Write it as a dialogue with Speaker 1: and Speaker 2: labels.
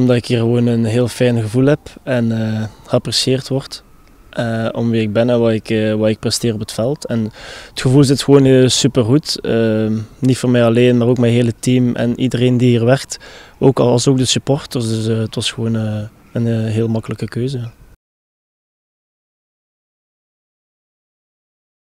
Speaker 1: Omdat ik hier gewoon een heel fijn gevoel heb en uh, geapprecieerd word. Eh, om wie ik ben en wat ik, eh, wat ik presteer op het veld. En het gevoel zit gewoon goed ehm, niet voor mij alleen, maar ook mijn hele team en iedereen die hier werkt. Ook als ook de supporters. Dus het was gewoon een heel makkelijke keuze.